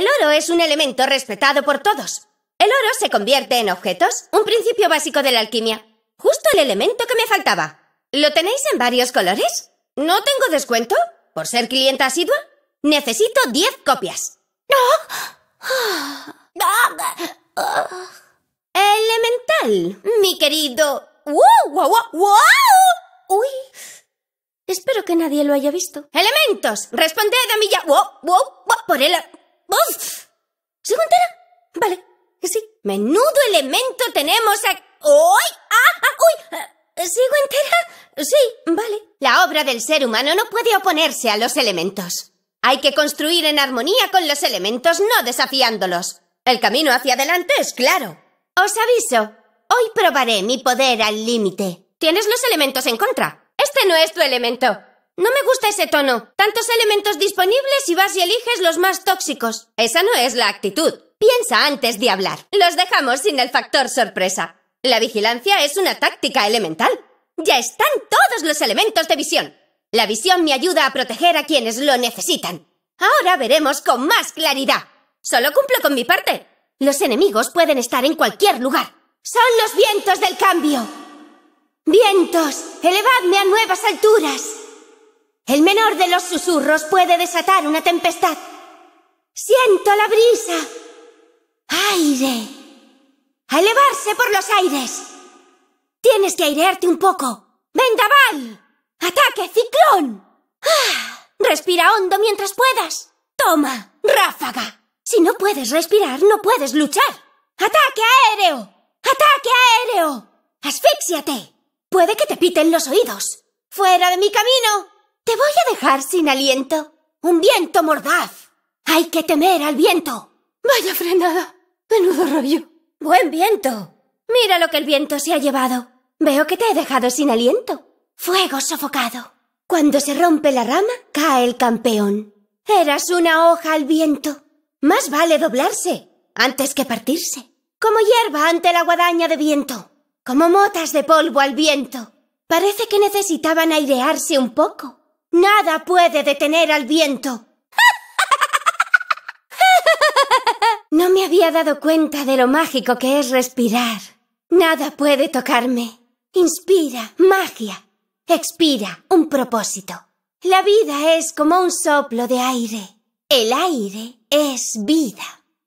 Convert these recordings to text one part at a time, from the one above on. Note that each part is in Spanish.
El oro es un elemento respetado por todos. El oro se convierte en objetos, un principio básico de la alquimia. Justo el elemento que me faltaba. ¿Lo tenéis en varios colores? ¿No tengo descuento? ¿Por ser clienta asidua? Necesito diez copias. Elemental, mi querido. ¡Wow, uy Espero que nadie lo haya visto. ¡Elementos! ¡Responded a mi ya! ¡Wow, wow, wow! Por el... ¡Uf! ¿Sigo entera? Vale, sí. Menudo elemento tenemos aquí. ¡Uy! ¡Ah! ¡Ah! ¡Uy! Eh, ¿Sigo entera? Sí, vale. La obra del ser humano no puede oponerse a los elementos. Hay que construir en armonía con los elementos, no desafiándolos. El camino hacia adelante es claro. Os aviso, hoy probaré mi poder al límite. Tienes los elementos en contra. Este no es tu elemento. No me gusta ese tono. Tantos elementos disponibles y vas y eliges los más tóxicos. Esa no es la actitud. Piensa antes de hablar. Los dejamos sin el factor sorpresa. La vigilancia es una táctica elemental. Ya están todos los elementos de visión. La visión me ayuda a proteger a quienes lo necesitan. Ahora veremos con más claridad. Solo cumplo con mi parte. Los enemigos pueden estar en cualquier lugar. Son los vientos del cambio. Vientos, elevadme a nuevas alturas. El menor de los susurros puede desatar una tempestad. Siento la brisa. Aire. A elevarse por los aires. Tienes que airearte un poco. ¡Vendaval! ¡Ataque, ciclón! Ah, respira hondo mientras puedas. Toma, ráfaga. Si no puedes respirar, no puedes luchar. ¡Ataque aéreo! ¡Ataque aéreo! ¡Asfixiate! Puede que te piten los oídos. ¡Fuera de mi camino! Te voy a dejar sin aliento. Un viento mordaz. Hay que temer al viento. Vaya frenada. Menudo rollo. Buen viento. Mira lo que el viento se ha llevado. Veo que te he dejado sin aliento. Fuego sofocado. Cuando se rompe la rama, cae el campeón. Eras una hoja al viento. Más vale doblarse antes que partirse. Como hierba ante la guadaña de viento. Como motas de polvo al viento. Parece que necesitaban airearse un poco. Nada puede detener al viento. No me había dado cuenta de lo mágico que es respirar. Nada puede tocarme. Inspira, magia. Expira, un propósito. La vida es como un soplo de aire. El aire es vida.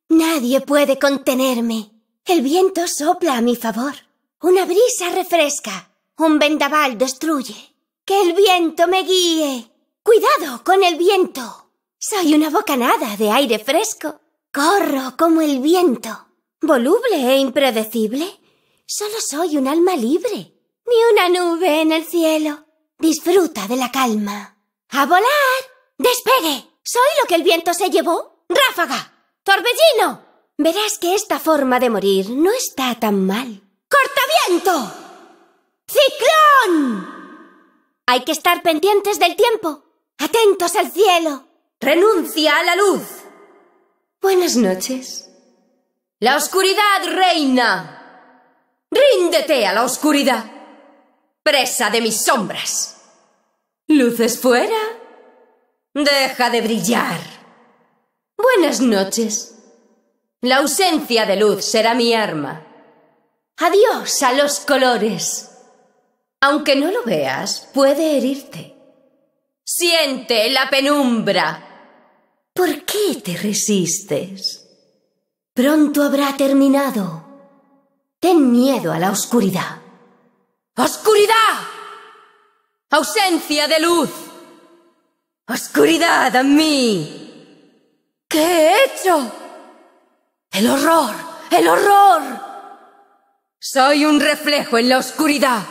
Nadie puede contenerme. El viento sopla a mi favor. Una brisa refresca. Un vendaval destruye. Que el viento me guíe. Cuidado con el viento. Soy una bocanada de aire fresco. Corro como el viento. Voluble e impredecible. Solo soy un alma libre. Ni una nube en el cielo. Disfruta de la calma. ¡A volar! ¡Despegue! Soy lo que el viento se llevó. ¡Ráfaga! ¡Torbellino! Verás que esta forma de morir no está tan mal. ¡Cortaviento! ¡Ciclón! Hay que estar pendientes del tiempo, atentos al cielo. Renuncia a la luz. Buenas noches. La oscuridad reina. Ríndete a la oscuridad. Presa de mis sombras. Luces fuera. Deja de brillar. Buenas noches. La ausencia de luz será mi arma. Adiós a los colores. Aunque no lo veas, puede herirte. Siente la penumbra. ¿Por qué te resistes? Pronto habrá terminado. Ten miedo a la oscuridad. ¡Oscuridad! ¡Ausencia de luz! ¡Oscuridad a mí! ¿Qué he hecho? ¡El horror! ¡El horror! Soy un reflejo en la oscuridad.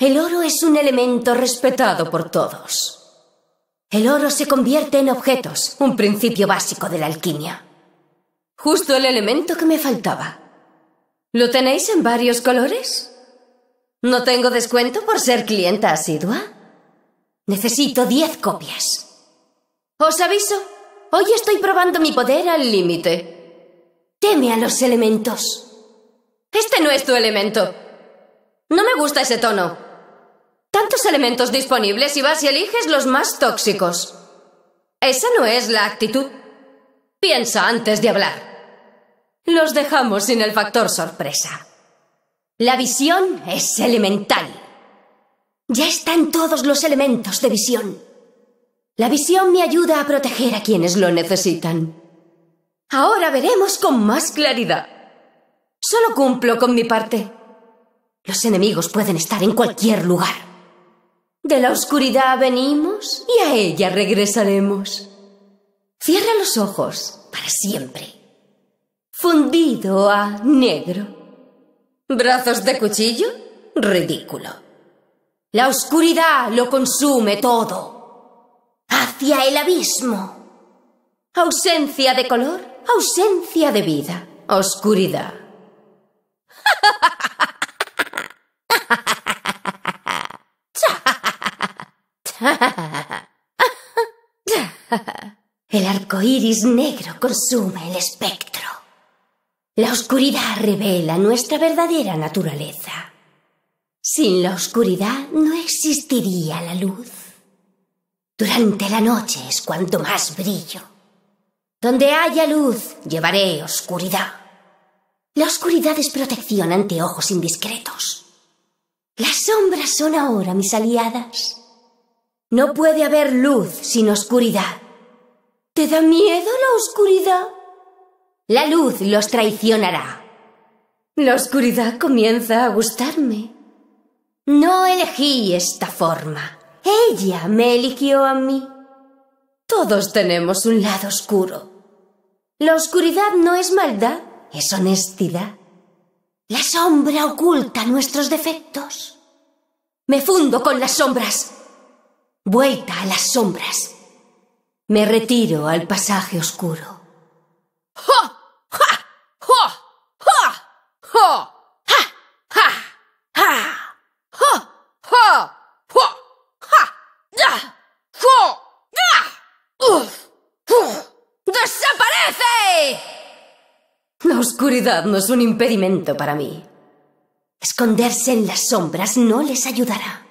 El oro es un elemento respetado por todos. El oro se convierte en objetos, un principio básico de la alquimia. Justo el elemento que me faltaba. ¿Lo tenéis en varios colores? ¿No tengo descuento por ser clienta asidua? Necesito diez copias. Os aviso, hoy estoy probando mi poder al límite. Teme a los elementos. Este no es tu elemento. No me gusta ese tono. Tantos elementos disponibles y vas y eliges los más tóxicos. Esa no es la actitud. Piensa antes de hablar. Los dejamos sin el factor sorpresa. La visión es elemental. Ya están todos los elementos de visión. La visión me ayuda a proteger a quienes lo necesitan. Ahora veremos con más claridad. Solo cumplo con mi parte. Los enemigos pueden estar en cualquier lugar. De la oscuridad venimos y a ella regresaremos. Cierra los ojos para siempre. Fundido a negro. ¿Brazos de cuchillo? Ridículo. La oscuridad lo consume todo. Hacia el abismo. Ausencia de color, ausencia de vida, oscuridad. El arco iris negro consume el espectro. La oscuridad revela nuestra verdadera naturaleza. Sin la oscuridad no existiría la luz. Durante la noche es cuanto más brillo. Donde haya luz, llevaré oscuridad. La oscuridad es protección ante ojos indiscretos. Las sombras son ahora mis aliadas. No puede haber luz sin oscuridad. ¿Te da miedo la oscuridad? La luz los traicionará. La oscuridad comienza a gustarme. No elegí esta forma. Ella me eligió a mí. Todos tenemos un lado oscuro. La oscuridad no es maldad, es honestidad. La sombra oculta nuestros defectos. Me fundo con las sombras. Vuelta a las sombras. Me retiro al pasaje oscuro. ¡Desaparece! La oscuridad no es un impedimento para mí. Esconderse en las sombras no les ayudará.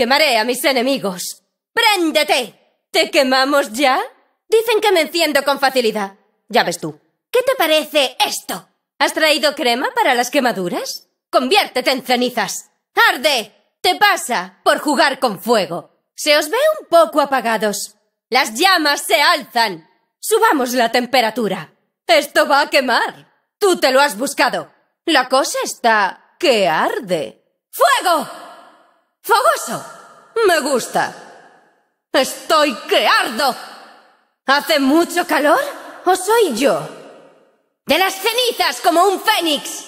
Quemaré a mis enemigos. ¡Préndete! ¿Te quemamos ya? Dicen que me enciendo con facilidad. Ya ves tú. ¿Qué te parece esto? ¿Has traído crema para las quemaduras? Conviértete en cenizas. ¡Arde! Te pasa por jugar con fuego. Se os ve un poco apagados. Las llamas se alzan. Subamos la temperatura. Esto va a quemar. Tú te lo has buscado. La cosa está que arde. ¡Fuego! ¡Fogoso! Me gusta. Estoy que ¿Hace mucho calor o soy yo? De las cenizas como un fénix.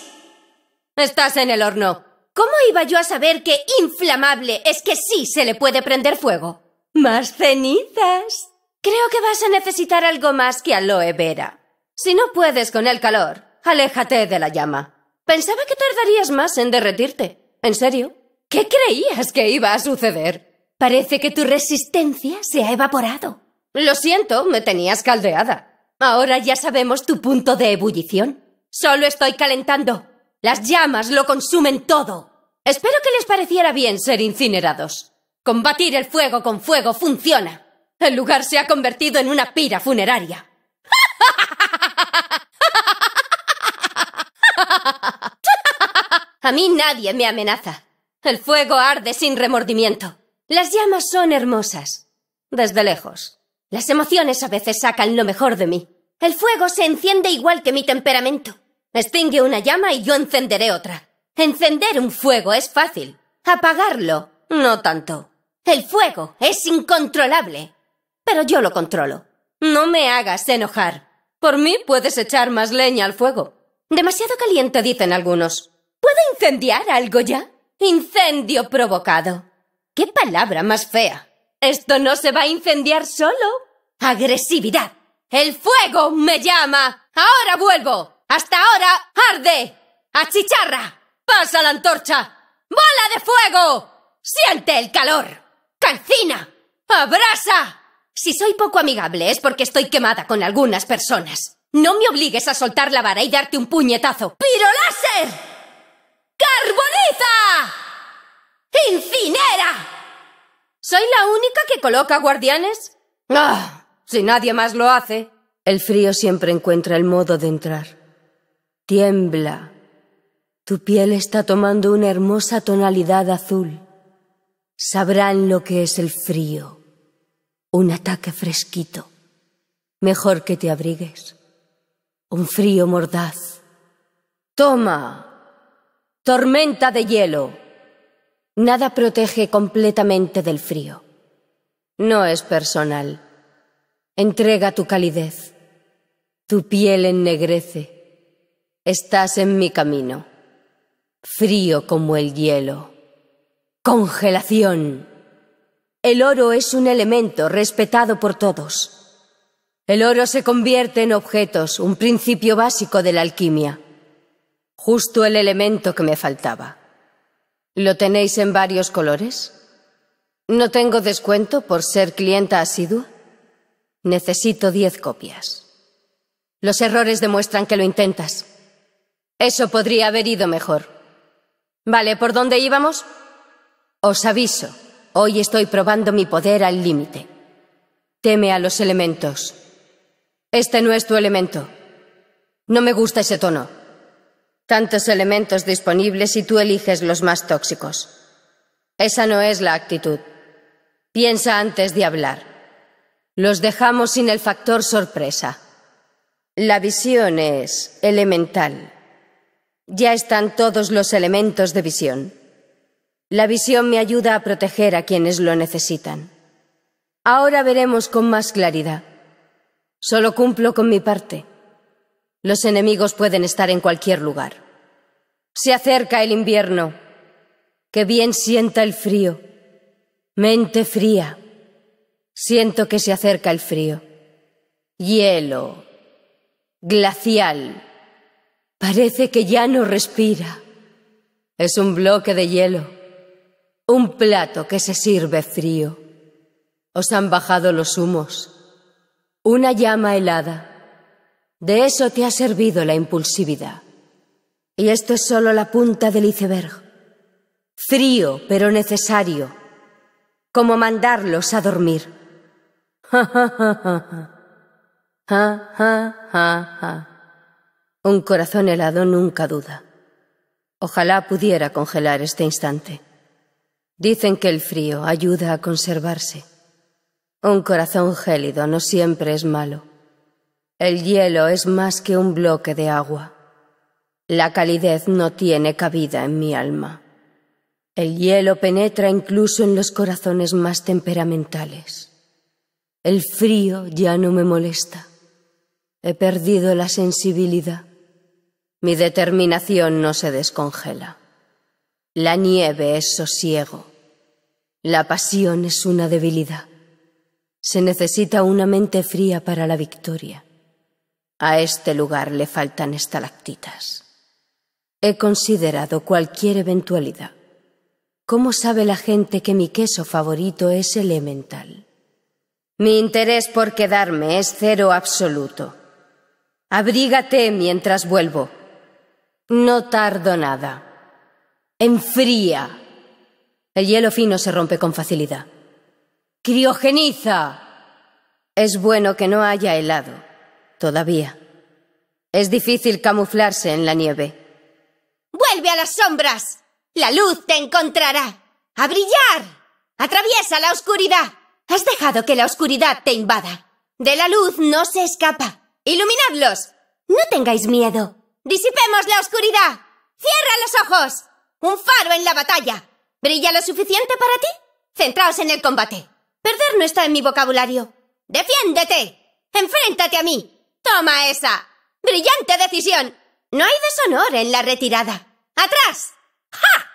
Estás en el horno. ¿Cómo iba yo a saber que inflamable es que sí se le puede prender fuego? Más cenizas. Creo que vas a necesitar algo más que aloe vera. Si no puedes con el calor, aléjate de la llama. Pensaba que tardarías más en derretirte. ¿En serio? ¿Qué creías que iba a suceder? Parece que tu resistencia se ha evaporado. Lo siento, me tenías caldeada. Ahora ya sabemos tu punto de ebullición. Solo estoy calentando. Las llamas lo consumen todo. Espero que les pareciera bien ser incinerados. Combatir el fuego con fuego funciona. El lugar se ha convertido en una pira funeraria. A mí nadie me amenaza. El fuego arde sin remordimiento. Las llamas son hermosas. Desde lejos. Las emociones a veces sacan lo mejor de mí. El fuego se enciende igual que mi temperamento. Extingue una llama y yo encenderé otra. Encender un fuego es fácil. Apagarlo, no tanto. El fuego es incontrolable. Pero yo lo controlo. No me hagas enojar. Por mí puedes echar más leña al fuego. Demasiado caliente, dicen algunos. ¿Puedo incendiar algo ya? Incendio provocado. ¡Qué palabra más fea! Esto no se va a incendiar solo. Agresividad. El fuego me llama. Ahora vuelvo. Hasta ahora arde. Achicharra. Pasa la antorcha. ¡Bola de fuego! ¡Siente el calor! ¡Calcina! ¡Abrasa! Si soy poco amigable es porque estoy quemada con algunas personas. No me obligues a soltar la vara y darte un puñetazo. ¡Piro láser! ¿Soy la única que coloca guardianes? ¡Ah! Si nadie más lo hace. El frío siempre encuentra el modo de entrar. Tiembla. Tu piel está tomando una hermosa tonalidad azul. Sabrán lo que es el frío. Un ataque fresquito. Mejor que te abrigues. Un frío mordaz. Toma. Tormenta de hielo. Nada protege completamente del frío. No es personal. Entrega tu calidez. Tu piel ennegrece. Estás en mi camino. Frío como el hielo. Congelación. El oro es un elemento respetado por todos. El oro se convierte en objetos, un principio básico de la alquimia. Justo el elemento que me faltaba. ¿Lo tenéis en varios colores? ¿No tengo descuento por ser clienta asidua? Necesito diez copias. Los errores demuestran que lo intentas. Eso podría haber ido mejor. Vale, ¿por dónde íbamos? Os aviso, hoy estoy probando mi poder al límite. Teme a los elementos. Este no es tu elemento. No me gusta ese tono tantos elementos disponibles y tú eliges los más tóxicos. Esa no es la actitud. Piensa antes de hablar. Los dejamos sin el factor sorpresa. La visión es elemental. Ya están todos los elementos de visión. La visión me ayuda a proteger a quienes lo necesitan. Ahora veremos con más claridad. Solo cumplo con mi parte. Los enemigos pueden estar en cualquier lugar. Se acerca el invierno. Que bien sienta el frío. Mente fría. Siento que se acerca el frío. Hielo. Glacial. Parece que ya no respira. Es un bloque de hielo. Un plato que se sirve frío. Os han bajado los humos. Una llama helada de eso te ha servido la impulsividad. Y esto es solo la punta del iceberg. Frío, pero necesario. Como mandarlos a dormir. Un corazón helado nunca duda. Ojalá pudiera congelar este instante. Dicen que el frío ayuda a conservarse. Un corazón gélido no siempre es malo. El hielo es más que un bloque de agua. La calidez no tiene cabida en mi alma. El hielo penetra incluso en los corazones más temperamentales. El frío ya no me molesta. He perdido la sensibilidad. Mi determinación no se descongela. La nieve es sosiego. La pasión es una debilidad. Se necesita una mente fría para la victoria. A este lugar le faltan estalactitas. He considerado cualquier eventualidad. ¿Cómo sabe la gente que mi queso favorito es elemental? Mi interés por quedarme es cero absoluto. Abrígate mientras vuelvo. No tardo nada. Enfría. El hielo fino se rompe con facilidad. Criogeniza. Es bueno que no haya helado. Todavía. Es difícil camuflarse en la nieve. ¡Vuelve a las sombras! La luz te encontrará. ¡A brillar! ¡Atraviesa la oscuridad! Has dejado que la oscuridad te invada. De la luz no se escapa. ¡Iluminadlos! No tengáis miedo. ¡Disipemos la oscuridad! ¡Cierra los ojos! ¡Un faro en la batalla! ¿Brilla lo suficiente para ti? Centraos en el combate. Perder no está en mi vocabulario. ¡Defiéndete! ¡Enfréntate a mí! ¡Toma esa! ¡Brillante decisión! No hay deshonor en la retirada. ¡Atrás! ¡Ja!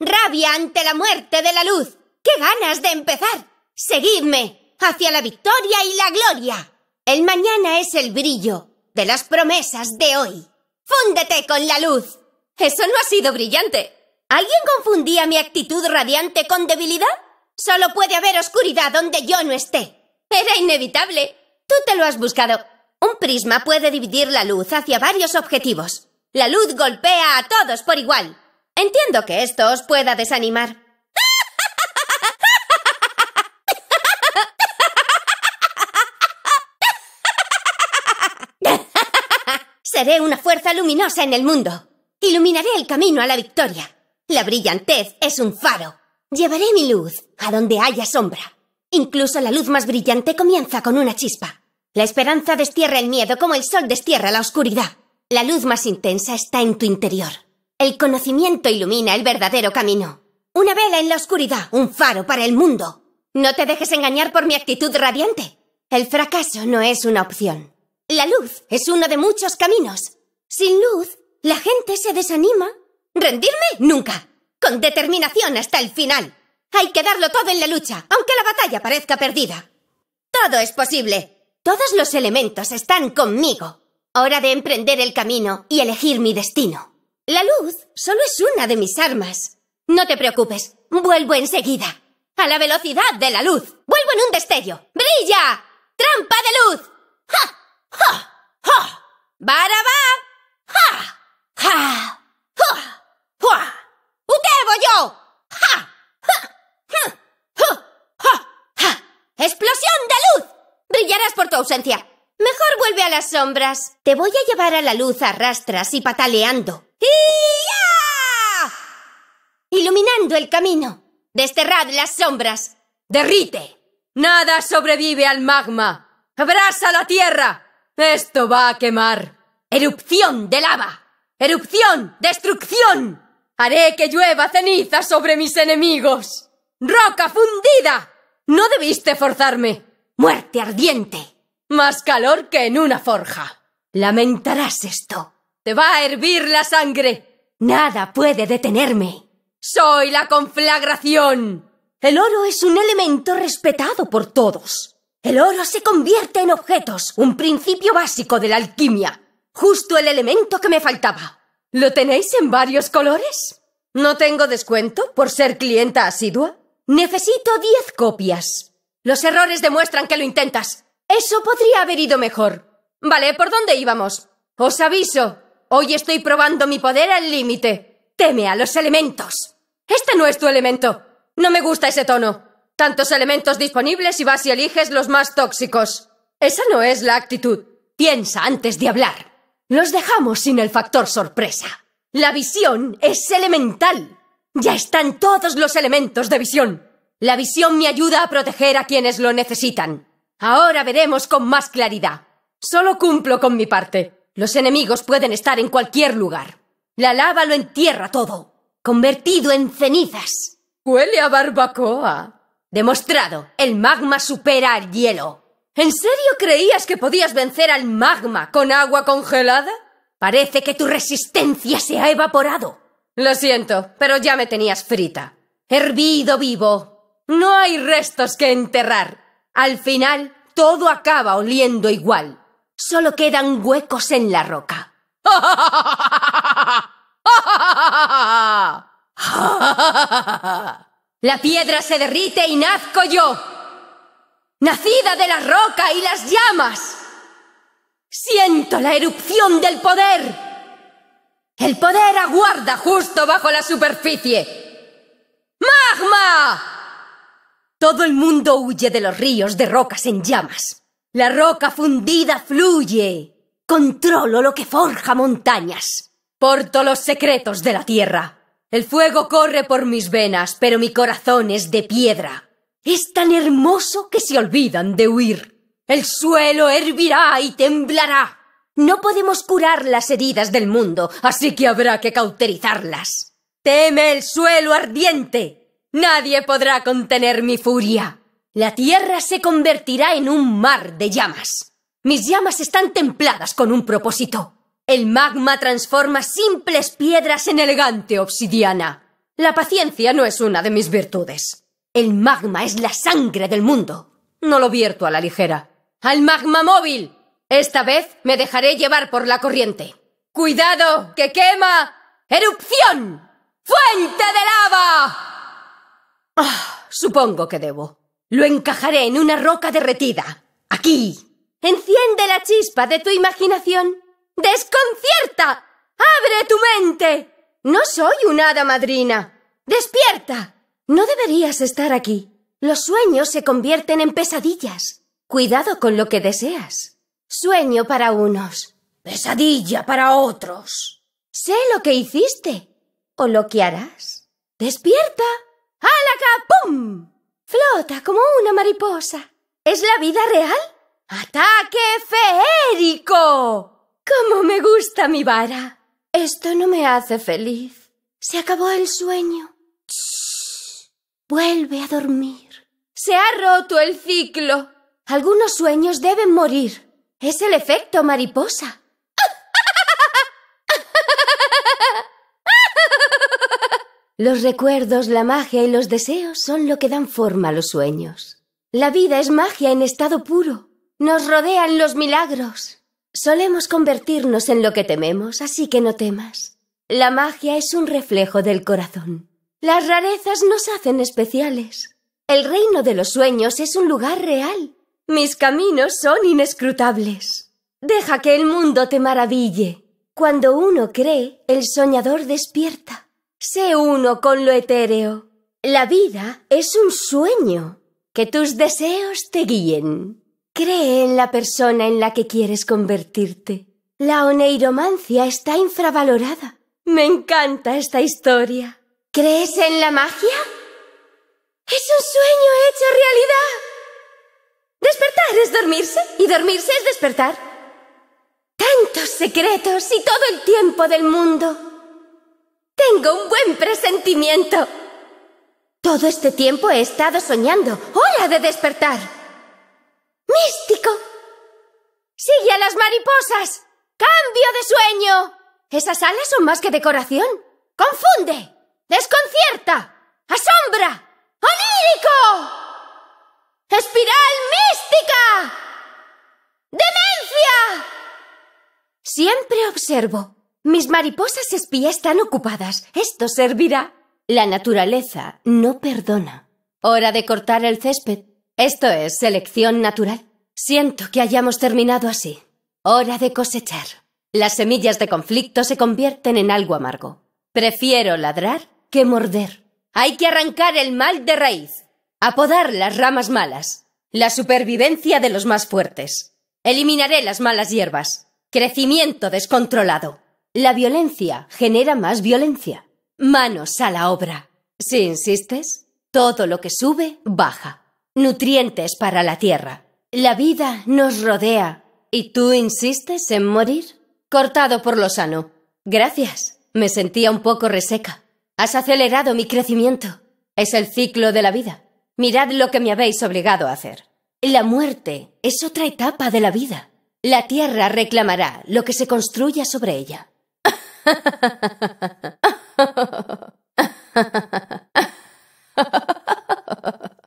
Rabia ante la muerte de la luz. ¡Qué ganas de empezar! Seguidme hacia la victoria y la gloria. El mañana es el brillo de las promesas de hoy. Fúndete con la luz. Eso no ha sido brillante. ¿Alguien confundía mi actitud radiante con debilidad? Solo puede haber oscuridad donde yo no esté. Era inevitable. Tú te lo has buscado. Un prisma puede dividir la luz hacia varios objetivos. La luz golpea a todos por igual. Entiendo que esto os pueda desanimar. Seré una fuerza luminosa en el mundo. Iluminaré el camino a la victoria. La brillantez es un faro. Llevaré mi luz a donde haya sombra. Incluso la luz más brillante comienza con una chispa. La esperanza destierra el miedo como el sol destierra la oscuridad. La luz más intensa está en tu interior. El conocimiento ilumina el verdadero camino. Una vela en la oscuridad, un faro para el mundo. No te dejes engañar por mi actitud radiante. El fracaso no es una opción. La luz es uno de muchos caminos. Sin luz, la gente se desanima. ¿Rendirme? Nunca con determinación hasta el final. Hay que darlo todo en la lucha, aunque la batalla parezca perdida. Todo es posible. Todos los elementos están conmigo. Hora de emprender el camino y elegir mi destino. La luz solo es una de mis armas. No te preocupes, vuelvo enseguida. A la velocidad de la luz. Vuelvo en un destello. ¡Brilla! ¡Trampa de luz! ¡Ja! ¡Ja! ¡Ja! por tu ausencia. Mejor vuelve a las sombras. Te voy a llevar a la luz a rastras y pataleando. Iluminando el camino. Desterrad las sombras. Derrite. Nada sobrevive al magma. ¡Abrasa la tierra. Esto va a quemar. Erupción de lava. Erupción. Destrucción. Haré que llueva ceniza sobre mis enemigos. Roca fundida. No debiste forzarme muerte ardiente, más calor que en una forja. Lamentarás esto. Te va a hervir la sangre. Nada puede detenerme. Soy la conflagración. El oro es un elemento respetado por todos. El oro se convierte en objetos, un principio básico de la alquimia. Justo el elemento que me faltaba. ¿Lo tenéis en varios colores? ¿No tengo descuento por ser clienta asidua? Necesito diez copias. Los errores demuestran que lo intentas. Eso podría haber ido mejor. Vale, ¿por dónde íbamos? Os aviso. Hoy estoy probando mi poder al límite. Teme a los elementos. Este no es tu elemento. No me gusta ese tono. Tantos elementos disponibles y vas y eliges los más tóxicos. Esa no es la actitud. Piensa antes de hablar. Los dejamos sin el factor sorpresa. La visión es elemental. Ya están todos los elementos de visión. La visión me ayuda a proteger a quienes lo necesitan. Ahora veremos con más claridad. Solo cumplo con mi parte. Los enemigos pueden estar en cualquier lugar. La lava lo entierra todo, convertido en cenizas. Huele a barbacoa. Demostrado, el magma supera al hielo. ¿En serio creías que podías vencer al magma con agua congelada? Parece que tu resistencia se ha evaporado. Lo siento, pero ya me tenías frita. Hervido vivo, no hay restos que enterrar. Al final, todo acaba oliendo igual. Solo quedan huecos en la roca. La piedra se derrite y nazco yo, nacida de la roca y las llamas. Siento la erupción del poder. El poder aguarda justo bajo la superficie. ¡Magma! Todo el mundo huye de los ríos de rocas en llamas. La roca fundida fluye. Controlo lo que forja montañas. Porto los secretos de la tierra. El fuego corre por mis venas, pero mi corazón es de piedra. Es tan hermoso que se olvidan de huir. El suelo hervirá y temblará. No podemos curar las heridas del mundo, así que habrá que cauterizarlas. Teme el suelo ardiente. Nadie podrá contener mi furia. La tierra se convertirá en un mar de llamas. Mis llamas están templadas con un propósito. El magma transforma simples piedras en elegante obsidiana. La paciencia no es una de mis virtudes. El magma es la sangre del mundo. No lo vierto a la ligera. ¡Al magma móvil! Esta vez me dejaré llevar por la corriente. ¡Cuidado, que quema! ¡Erupción! ¡Fuente de lava! Ah, supongo que debo. Lo encajaré en una roca derretida. Aquí. Enciende la chispa de tu imaginación. Desconcierta. Abre tu mente. No soy un hada madrina. Despierta. No deberías estar aquí. Los sueños se convierten en pesadillas. Cuidado con lo que deseas. Sueño para unos. Pesadilla para otros. Sé lo que hiciste. O lo que harás. Despierta. ¡Halaca! ¡Pum! Flota como una mariposa. ¿Es la vida real? ¡Ataque feérico! ¡Cómo me gusta mi vara! Esto no me hace feliz. Se acabó el sueño. Vuelve a dormir. Se ha roto el ciclo. Algunos sueños deben morir. Es el efecto mariposa. Los recuerdos, la magia y los deseos son lo que dan forma a los sueños. La vida es magia en estado puro. Nos rodean los milagros. Solemos convertirnos en lo que tememos, así que no temas. La magia es un reflejo del corazón. Las rarezas nos hacen especiales. El reino de los sueños es un lugar real. Mis caminos son inescrutables. Deja que el mundo te maraville. Cuando uno cree, el soñador despierta. Sé uno con lo etéreo. La vida es un sueño. Que tus deseos te guíen. Cree en la persona en la que quieres convertirte. La oneiromancia está infravalorada. Me encanta esta historia. ¿Crees en la magia? Es un sueño hecho realidad. Despertar es dormirse y dormirse es despertar. Tantos secretos y todo el tiempo del mundo. Tengo un buen presentimiento. Todo este tiempo he estado soñando. ¡Hora de despertar! ¡Místico! ¡Sigue a las mariposas! ¡Cambio de sueño! Esas alas son más que decoración. ¡Confunde! ¡Desconcierta! ¡Asombra! ¡Onírico! ¡Espiral mística! ¡Demencia! Siempre observo. Mis mariposas espía están ocupadas. Esto servirá. La naturaleza no perdona. Hora de cortar el césped. Esto es selección natural. Siento que hayamos terminado así. Hora de cosechar. Las semillas de conflicto se convierten en algo amargo. Prefiero ladrar que morder. Hay que arrancar el mal de raíz. Apodar las ramas malas. La supervivencia de los más fuertes. Eliminaré las malas hierbas. Crecimiento descontrolado. La violencia genera más violencia. Manos a la obra. Si insistes, todo lo que sube, baja. Nutrientes para la tierra. La vida nos rodea. ¿Y tú insistes en morir? Cortado por lo sano. Gracias. Me sentía un poco reseca. Has acelerado mi crecimiento. Es el ciclo de la vida. Mirad lo que me habéis obligado a hacer. La muerte es otra etapa de la vida. La tierra reclamará lo que se construya sobre ella.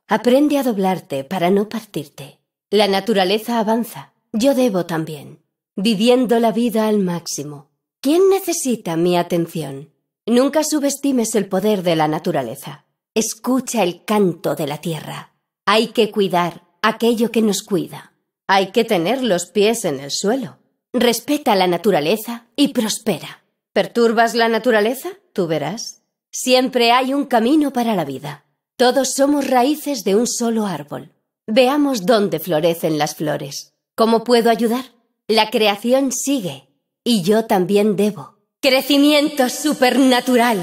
Aprende a doblarte para no partirte. La naturaleza avanza. Yo debo también. Viviendo la vida al máximo. ¿Quién necesita mi atención? Nunca subestimes el poder de la naturaleza. Escucha el canto de la tierra. Hay que cuidar aquello que nos cuida. Hay que tener los pies en el suelo. Respeta la naturaleza y prospera. ¿Perturbas la naturaleza? Tú verás. Siempre hay un camino para la vida. Todos somos raíces de un solo árbol. Veamos dónde florecen las flores. ¿Cómo puedo ayudar? La creación sigue. Y yo también debo. Crecimiento supernatural.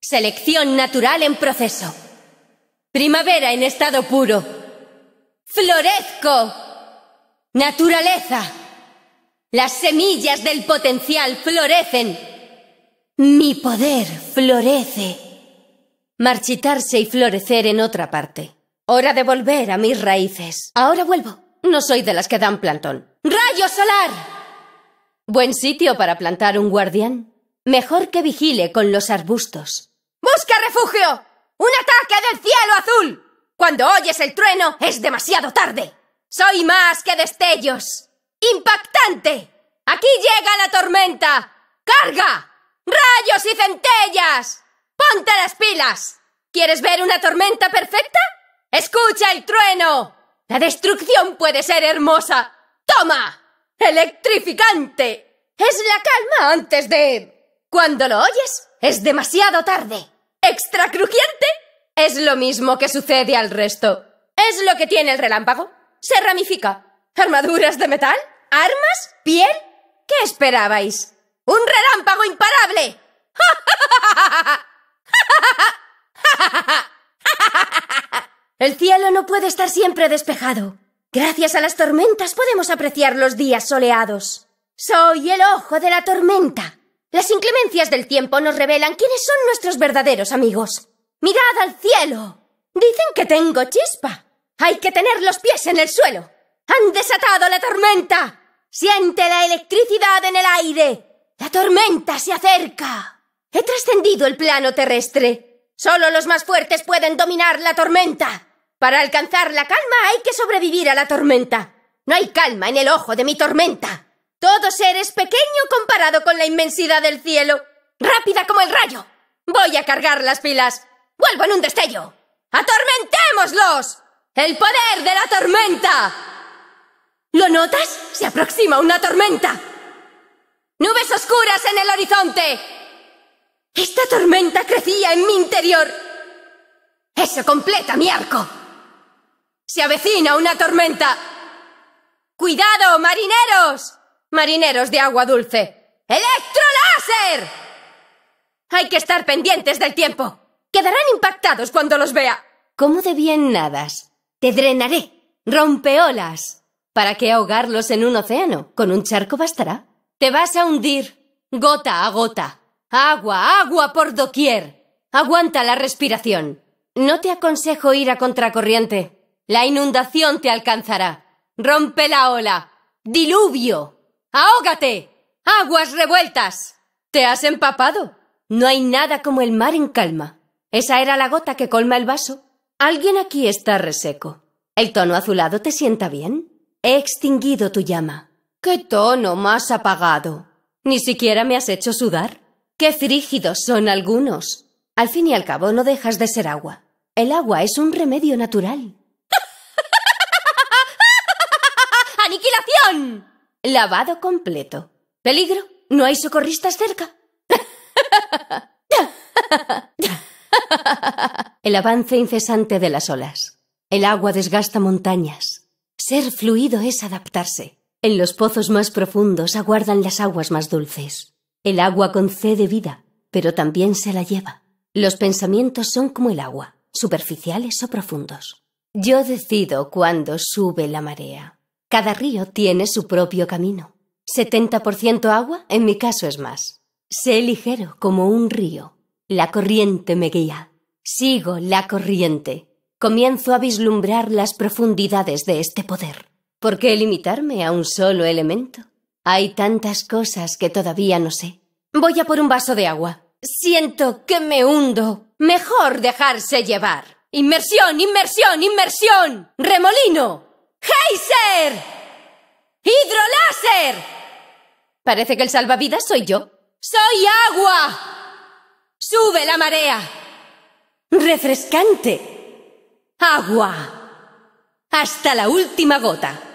Selección natural en proceso. Primavera en estado puro. Florezco. Naturaleza. Las semillas del potencial florecen. Mi poder florece. Marchitarse y florecer en otra parte. Hora de volver a mis raíces. Ahora vuelvo. No soy de las que dan plantón. ¡Rayo solar! Buen sitio para plantar un guardián. Mejor que vigile con los arbustos. ¡Busca refugio! ¡Un ataque del cielo azul! Cuando oyes el trueno es demasiado tarde. Soy más que destellos. ¡Impactante! ¡Aquí llega la tormenta! ¡Carga! ¡Rayos y centellas! ¡Ponte las pilas! ¿Quieres ver una tormenta perfecta? ¡Escucha el trueno! La destrucción puede ser hermosa. ¡Toma! ¡Electrificante! Es la calma antes de... Cuando lo oyes, es demasiado tarde. ¿Extra Es lo mismo que sucede al resto. Es lo que tiene el relámpago. Se ramifica. ¿Armaduras de metal? ¿Armas? ¿Piel? ¿Qué esperabais? ¡Un relámpago imparable! El cielo no puede estar siempre despejado. Gracias a las tormentas podemos apreciar los días soleados. Soy el ojo de la tormenta. Las inclemencias del tiempo nos revelan quiénes son nuestros verdaderos amigos. Mirad al cielo. Dicen que tengo chispa. Hay que tener los pies en el suelo. Han desatado la tormenta. Siente la electricidad en el aire. La tormenta se acerca. He trascendido el plano terrestre. Solo los más fuertes pueden dominar la tormenta. Para alcanzar la calma hay que sobrevivir a la tormenta. No hay calma en el ojo de mi tormenta. Todo ser es pequeño comparado con la inmensidad del cielo. Rápida como el rayo. Voy a cargar las pilas. Vuelvo en un destello. ¡Atormentémoslos! ¡El poder de la tormenta! ¿Lo notas? Se aproxima una tormenta. Nubes oscuras en el horizonte. Esta tormenta crecía en mi interior. Eso completa mi arco. Se avecina una tormenta. ¡Cuidado, marineros! Marineros de agua dulce. ¡Electroláser! Hay que estar pendientes del tiempo. Quedarán impactados cuando los vea. ¿Cómo de bien nadas? Te drenaré. Rompeolas. ¿Para qué ahogarlos en un océano? Con un charco bastará. Te vas a hundir, gota a gota. Agua, agua por doquier. Aguanta la respiración. No te aconsejo ir a contracorriente. La inundación te alcanzará. Rompe la ola. Diluvio. Ahógate. Aguas revueltas. Te has empapado. No hay nada como el mar en calma. Esa era la gota que colma el vaso. Alguien aquí está reseco. ¿El tono azulado te sienta bien? He extinguido tu llama. ¡Qué tono más apagado! Ni siquiera me has hecho sudar. ¡Qué frígidos son algunos! Al fin y al cabo no dejas de ser agua. El agua es un remedio natural. ¡Aniquilación! Lavado completo. Peligro. No hay socorristas cerca. El avance incesante de las olas. El agua desgasta montañas. Ser fluido es adaptarse. En los pozos más profundos aguardan las aguas más dulces. El agua concede vida, pero también se la lleva. Los pensamientos son como el agua, superficiales o profundos. Yo decido cuándo sube la marea. Cada río tiene su propio camino. 70% agua, en mi caso es más. Sé ligero como un río. La corriente me guía. Sigo la corriente comienzo a vislumbrar las profundidades de este poder. ¿Por qué limitarme a un solo elemento? Hay tantas cosas que todavía no sé. Voy a por un vaso de agua. Siento que me hundo. Mejor dejarse llevar. Inmersión, inmersión, inmersión. Remolino. Heiser ¡Hidroláser! Parece que el salvavidas soy yo. ¡Soy agua! ¡Sube la marea! ¡Refrescante! agua, hasta la última gota.